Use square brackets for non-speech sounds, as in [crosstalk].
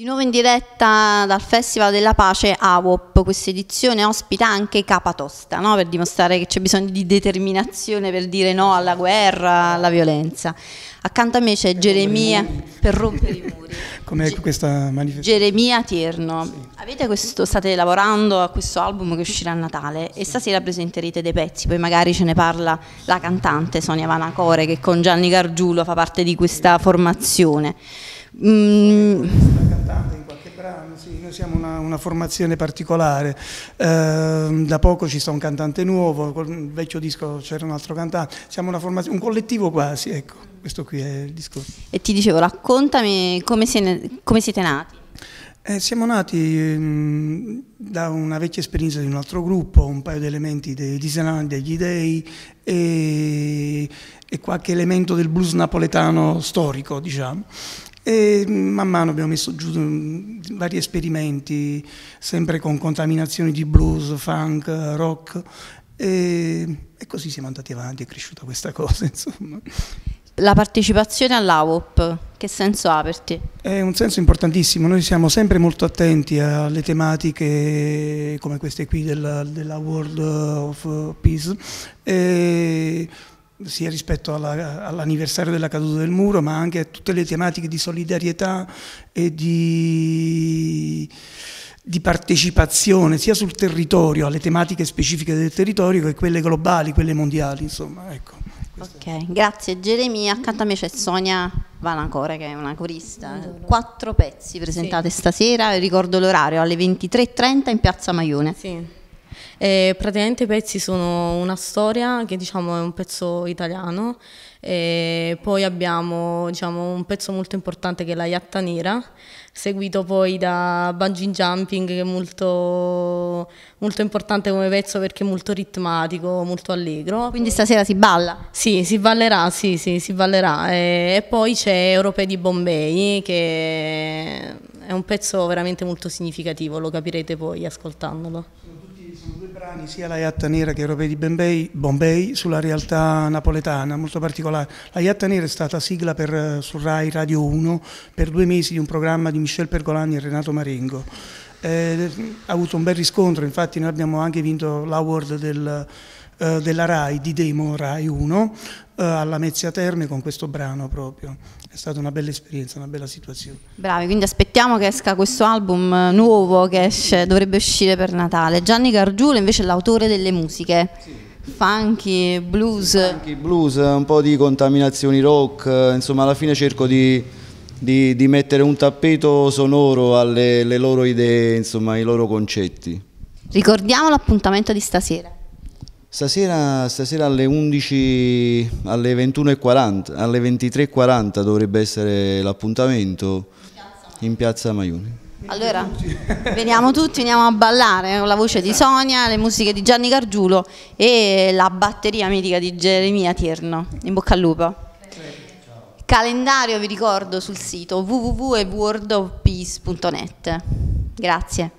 Di nuovo in diretta dal Festival della Pace AWOP, questa edizione ospita anche Capatosta, no? per dimostrare che c'è bisogno di determinazione per dire no alla guerra, alla violenza. Accanto a me c'è Geremia, per rompere i muri. Come questa manifestazione. Geremia Tierno, sì. questo, state lavorando a questo album che uscirà a Natale sì. e stasera presenterete dei pezzi, poi magari ce ne parla la cantante Sonia Vanacore che con Gianni Gargiulo fa parte di questa formazione. Mm. Sta cantando in qualche brano, sì, noi siamo una, una formazione particolare, eh, da poco ci sta un cantante nuovo, con il vecchio disco c'era un altro cantante, siamo un collettivo quasi, ecco, questo qui è il discorso. E ti dicevo, raccontami come, se, come siete nati. Eh, siamo nati mh, mm, da una vecchia esperienza di un altro gruppo, un paio di elementi dei Disneyland, degli Dei e, e, qualche elemento del blues napoletano storico, diciamo. E man mano abbiamo messo giù mm, vari esperimenti, sempre con contaminazioni di blues, funk, rock, e, e così siamo andati avanti, è cresciuta questa [laughs] cosa, insomma. La partecipazione all'AWOP, che senso ha per te? È un senso importantissimo, noi siamo sempre molto attenti alle tematiche come queste qui della, della World of Peace, e sia rispetto alla, all'anniversario della caduta del muro, ma anche a tutte le tematiche di solidarietà e di, di, partecipazione, sia sul territorio, alle tematiche specifiche del territorio, che quelle globali, quelle mondiali, insomma, ecco. Ok, grazie Geremia. Accanto a me c'è Sonia Vanacore che è una corista. Quattro pezzi presentate sì. stasera, ricordo l'orario, alle 23.30 in Piazza Maione. Sì. E praticamente i pezzi sono una storia che diciamo è un pezzo italiano, e poi abbiamo diciamo, un pezzo molto importante che è la Iatta Nera, seguito poi da Bungee Jumping che è molto, molto importante come pezzo perché è molto ritmatico, molto allegro. Quindi stasera si balla? Sì, si ballerà, sì, sì, si ballerà. E, e poi c'è Europei di Bombay che è un pezzo veramente molto significativo, lo capirete poi ascoltandolo brani, sia la Iatta Nera che Europei di Bombay, Bombay, sulla realtà napoletana, molto particolare. La Iatta Nera è stata sigla per, eh, su Rai Radio 1 per due mesi di un programma di Michel Pergolani e Renato Marengo. Eh, ha avuto un bel riscontro, infatti noi abbiamo anche vinto l'award del eh, della RAI, di Demo RAI 1, eh, alla Mezzia Terme con questo brano proprio. È stata una bella esperienza, una bella situazione. Bravi, quindi aspettiamo che esca questo album eh, nuovo che esce, dovrebbe uscire per Natale. Gianni Gargiulo invece è l'autore delle musiche. Sì funky, blues. Funky, blues, un po' di contaminazioni rock, eh, insomma alla fine cerco di, di, di mettere un tappeto sonoro alle loro idee, insomma ai loro concetti. Ricordiamo l'appuntamento di stasera. Stasera, stasera alle 11, alle 21.40, alle 23.40 dovrebbe essere l'appuntamento in piazza Maiuni. Allora, veniamo tutti, veniamo a ballare con la voce di Sonia, le musiche di Gianni Gargiulo e la batteria mitica di Geremia Tierno. In bocca al lupo. Calendario vi ricordo sul sito www.worldofpeace.net. Grazie.